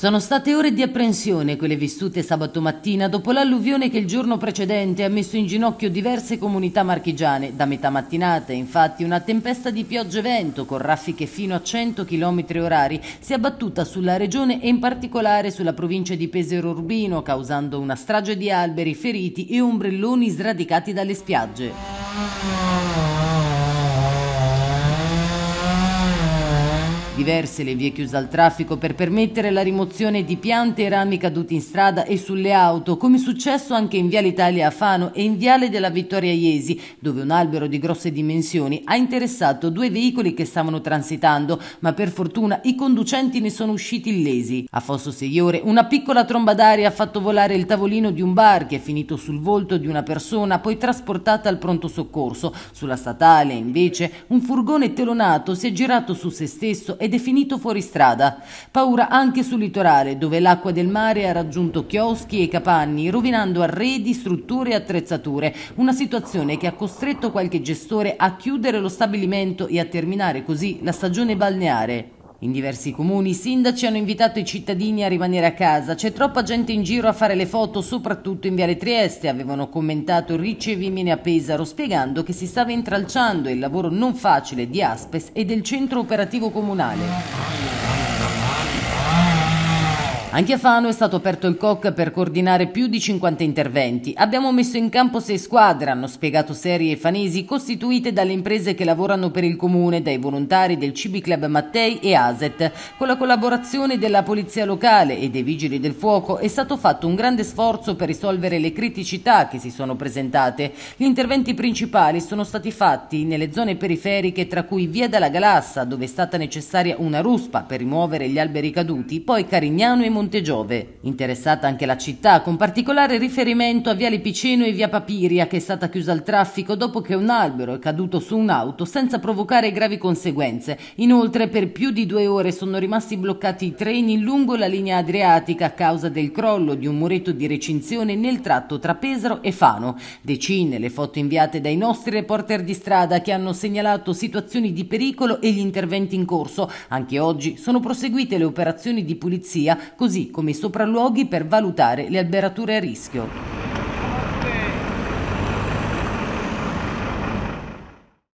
Sono state ore di apprensione quelle vissute sabato mattina dopo l'alluvione che il giorno precedente ha messo in ginocchio diverse comunità marchigiane. Da metà mattinata, infatti, una tempesta di pioggia e vento con raffiche fino a 100 km orari si è abbattuta sulla regione e in particolare sulla provincia di Pesero Urbino, causando una strage di alberi, feriti e ombrelloni sradicati dalle spiagge. diverse le vie chiuse al traffico per permettere la rimozione di piante e rami caduti in strada e sulle auto, come successo anche in Viale Italia a Fano e in Viale della Vittoria Iesi, dove un albero di grosse dimensioni ha interessato due veicoli che stavano transitando, ma per fortuna i conducenti ne sono usciti illesi. A Fosso Seiore una piccola tromba d'aria ha fatto volare il tavolino di un bar che è finito sul volto di una persona poi trasportata al pronto soccorso. Sulla statale, invece, un furgone telonato si è girato su se stesso ed definito fuoristrada. Paura anche sul litorale, dove l'acqua del mare ha raggiunto chioschi e capanni, rovinando arredi, strutture e attrezzature. Una situazione che ha costretto qualche gestore a chiudere lo stabilimento e a terminare così la stagione balneare. In diversi comuni i sindaci hanno invitato i cittadini a rimanere a casa. C'è troppa gente in giro a fare le foto, soprattutto in Viale Trieste, avevano commentato Ricevimine a Pesaro, spiegando che si stava intralciando il lavoro non facile di Aspes e del centro operativo comunale. Anche a Fano è stato aperto il COC per coordinare più di 50 interventi. Abbiamo messo in campo sei squadre, hanno spiegato serie e fanesi, costituite dalle imprese che lavorano per il comune, dai volontari del CB Club Mattei e ASET. Con la collaborazione della polizia locale e dei vigili del fuoco è stato fatto un grande sforzo per risolvere le criticità che si sono presentate. Gli interventi principali sono stati fatti nelle zone periferiche, tra cui Via dalla Galassa, dove è stata necessaria una ruspa per rimuovere gli alberi caduti, poi Carignano e Monte Montegiove. Interessata anche la città, con particolare riferimento a Viale Piceno e Via Papiria, che è stata chiusa al traffico dopo che un albero è caduto su un'auto senza provocare gravi conseguenze. Inoltre, per più di due ore sono rimasti bloccati i treni lungo la linea adriatica a causa del crollo di un muretto di recinzione nel tratto tra Pesaro e Fano. Decine le foto inviate dai nostri reporter di strada che hanno segnalato situazioni di pericolo e gli interventi in corso. Anche oggi sono proseguite le operazioni di pulizia, così così come i sopralluoghi per valutare le alberature a rischio.